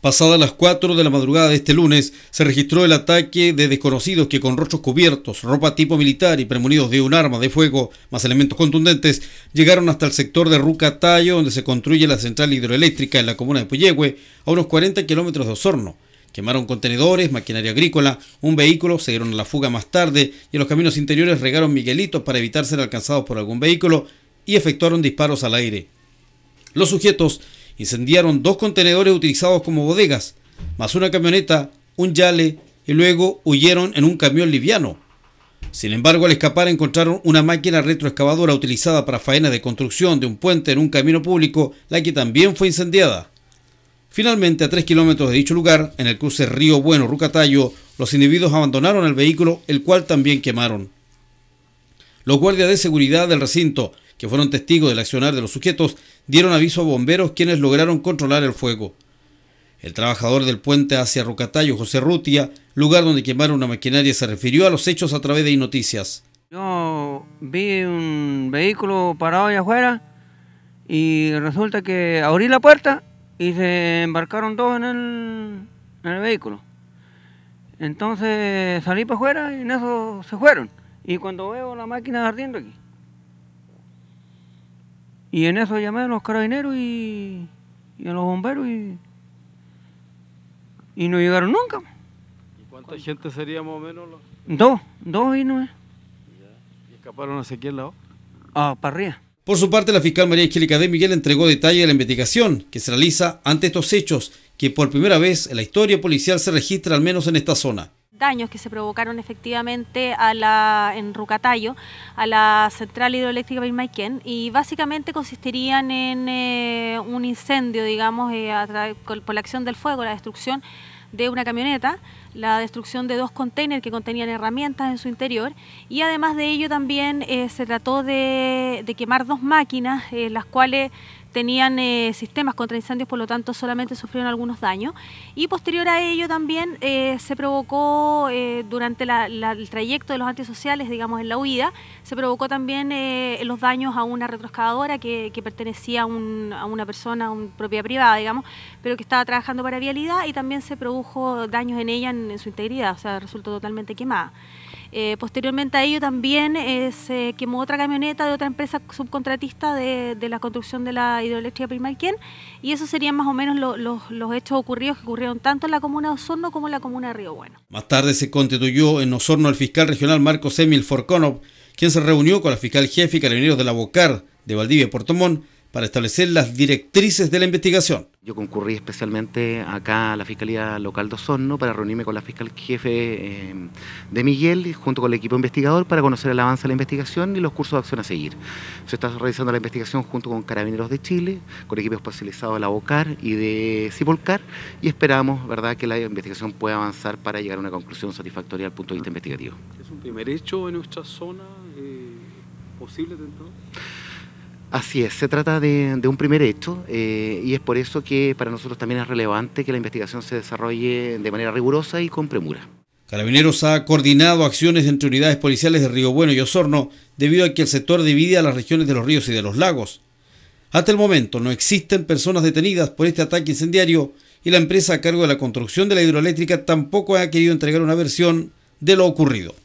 Pasadas las 4 de la madrugada de este lunes, se registró el ataque de desconocidos que con rostros cubiertos, ropa tipo militar y premonidos de un arma de fuego, más elementos contundentes, llegaron hasta el sector de ruca tallo donde se construye la central hidroeléctrica en la comuna de Puyehue, a unos 40 kilómetros de Osorno. Quemaron contenedores, maquinaria agrícola, un vehículo, se dieron a la fuga más tarde y en los caminos interiores regaron miguelitos para evitar ser alcanzados por algún vehículo y efectuaron disparos al aire. Los sujetos Incendiaron dos contenedores utilizados como bodegas, más una camioneta, un yale y luego huyeron en un camión liviano. Sin embargo, al escapar encontraron una máquina retroexcavadora utilizada para faena de construcción de un puente en un camino público, la que también fue incendiada. Finalmente, a 3 kilómetros de dicho lugar, en el cruce Río Bueno Rucatayo, los individuos abandonaron el vehículo, el cual también quemaron. Los guardias de seguridad del recinto que fueron testigos del accionar de los sujetos, dieron aviso a bomberos quienes lograron controlar el fuego. El trabajador del puente hacia Rocatayo, José Rutia, lugar donde quemaron una maquinaria, se refirió a los hechos a través de noticias Yo vi un vehículo parado allá afuera y resulta que abrí la puerta y se embarcaron dos en el, en el vehículo. Entonces salí para afuera y en eso se fueron. Y cuando veo la máquina ardiendo aquí. Y en eso llamaron a los carabineros y, a los bomberos y, no llegaron nunca. ¿Y cuánta gente sería más o menos? Dos, dos y ¿Y escaparon hacia quién lado? Ah, para Por su parte, la fiscal María Angélica de Miguel entregó detalles de la investigación que se realiza ante estos hechos que por primera vez en la historia policial se registra al menos en esta zona daños que se provocaron efectivamente a la, en Rucatayo, a la central hidroeléctrica Pirmaiquén, y básicamente consistirían en eh, un incendio, digamos, eh, por la acción del fuego, la destrucción de una camioneta, la destrucción de dos containers que contenían herramientas en su interior y además de ello también eh, se trató de, quemar dos máquinas, las cuales tenían eh, sistemas contra incendios, por lo tanto solamente sufrieron algunos daños. Y posterior a ello también eh, se provocó, eh, durante el trayecto de los antisociales, digamos, en la huida, se provocó también los daños a una retroexcavadora que, pertenecía a, una persona, a una propiedad privada, digamos, pero que estaba trabajando para vialidad y también se produjo daños en ella, en su integridad, o sea, resultó totalmente quemada. Eh, posteriormente a ello también eh, se quemó otra camioneta de otra empresa subcontratista de, la construcción de la hidroeléctrica Primalquén y esos serían más o menos los hechos ocurridos que ocurrieron tanto en la comuna de Osorno como en la comuna de Río Bueno. Más tarde se constituyó en Osorno el fiscal regional Marcos Emil Forconov, quien se reunió con la fiscal jefe y carabineros de la Bocar de Valdivia y Portomón para establecer las directrices de la investigación. Yo concurrí especialmente acá a la Fiscalía Local de Osorno para reunirme con la fiscal jefe eh, de Miguel junto con el equipo investigador para conocer el avance de la investigación y los cursos de acción a seguir. Se está realizando la investigación junto con Carabineros de Chile, con equipos especializados de la BOCAR y de CIPOLCAR y esperamos ¿verdad? que la investigación pueda avanzar para llegar a una conclusión satisfactoria al punto de vista investigativo. ¿Es un primer hecho en nuestra zona eh, posible dentro? Así es, se trata de, un primer hecho eh, y es por eso que para nosotros también es relevante que la investigación se desarrolle de manera rigurosa y con premura. Carabineros ha coordinado acciones entre unidades policiales de Río Bueno y Osorno debido a que el sector divide a las regiones de los ríos y de los lagos. Hasta el momento no existen personas detenidas por este ataque incendiario y la empresa a cargo de la construcción de la hidroeléctrica tampoco ha querido entregar una versión de lo ocurrido.